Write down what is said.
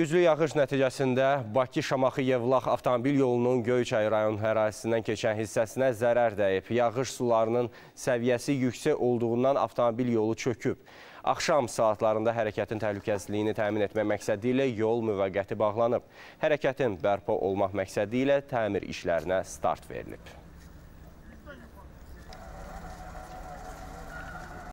Güclü yağış nəticəsində Bakı-Şamaxı-Yevlax avtomobil yolunun Göyçay rayon ərazisindən keçən hissəsinə zərər dəyib. Yağış sularının səviyyəsi yüksək olduğundan avtomobil yolu çöküb. Axşam saatlarında hərəkətin təhlükəsizliyini təmin etmək məqsədi ilə yol müvəqqəti bağlanıb. Hərəkətin bərpa olmaq məqsədi ilə təmir işlərinə start verilib.